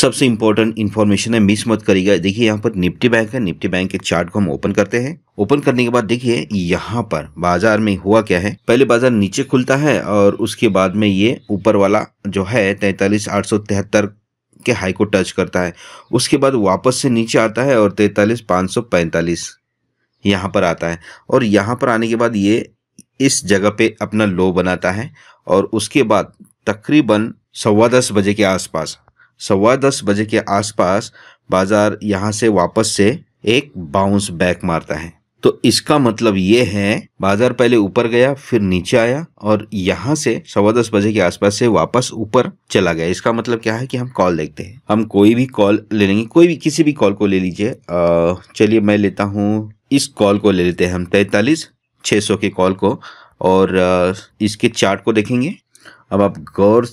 सबसे important information है miss मत करिएगा देखिए यहाँ पर निफ्टी बैंक है निफ्टी बैंक के चार्ट को हम ओपन करते हैं ओपन करने के बाद देखिए यहाँ पर बाजार में हुआ क्या है पहले बाजार नीचे खुलता है और उसके बाद में ये ऊपर वाला जो है तैतालीस आठ सौ तिहत्तर के हाई को टच करता है उसके बाद वापस से नीचे आता है और तैतालीस पाँच सौ पैंतालीस यहाँ पर आता है और यहाँ पर आने के बाद ये इस जगह पे अपना लो बनाता है और उसके बाद तकरीबन सवा दस बजे के आसपास सवा दस बजे के आसपास बाज़ार यहाँ से वापस से एक बाउंस बैक मारता है तो इसका मतलब ये है बाजार पहले ऊपर गया फिर नीचे आया और यहाँ से सवा दस बजे के आसपास से वापस ऊपर चला गया इसका मतलब क्या है कि हम कॉल देखते हैं हम कोई भी कॉल ले लेंगे कोई भी किसी भी कॉल को ले लीजिए चलिए मैं लेता हूँ इस कॉल को ले लेते हैं हम तैतालीस छः सौ के कॉल को और इसके चार्ट को देखेंगे अब आप गौर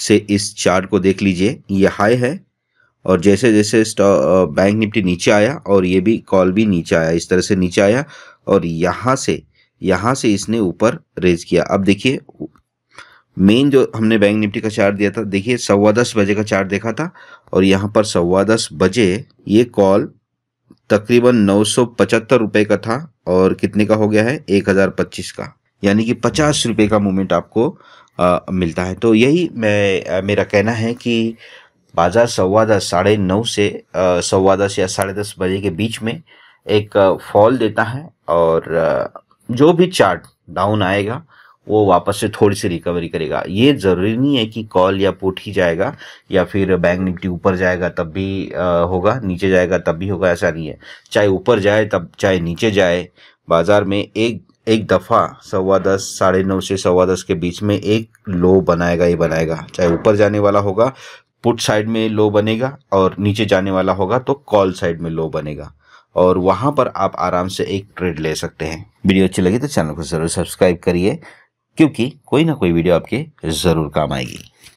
से इस चार्ट को देख लीजिए ये हाई है और जैसे जैसे बैंक निफ्टी नीचे आया और ये भी कॉल भी नीचे आया इस तरह से नीचे आया और यहाँ से यहाँ से इसने ऊपर रेज किया अब देखिए मेन जो हमने बैंक निफ्टी का चार्ट दिया था देखिए सवा दस बजे का चार्ट देखा था और यहाँ पर सवा दस बजे ये कॉल तकरीबन नौ सौ पचहत्तर रुपये का था और कितने का हो गया है एक हज़ार पच्चीस का यानी कि पचास रुपये का मूवमेंट आपको मिलता है तो यही मैं मेरा कहना है कि बाज़ार सवा दस साढ़े नौ से सवा दस या साढ़े दस बजे के बीच में एक फॉल देता है और जो भी चार्ट डाउन आएगा वो वापस से थोड़ी सी रिकवरी करेगा ये ज़रूरी नहीं है कि कॉल या पुट ही जाएगा या फिर बैंक निफ्टी ऊपर जाएगा तब भी होगा नीचे जाएगा तब भी होगा ऐसा नहीं है चाहे ऊपर जाए तब चाहे नीचे जाए बाज़ार में एक एक दफ़ा सवा दस साढ़े नौ से सवा दस के बीच में एक लो बनाएगा ही बनाएगा चाहे ऊपर जाने वाला होगा पुट साइड में लो बनेगा और नीचे जाने वाला होगा तो कॉल साइड में लो बनेगा और वहाँ पर आप आराम से एक ट्रेड ले सकते हैं वीडियो अच्छी लगी तो चैनल को ज़रूर सब्सक्राइब करिए क्योंकि कोई ना कोई वीडियो आपके ज़रूर काम आएगी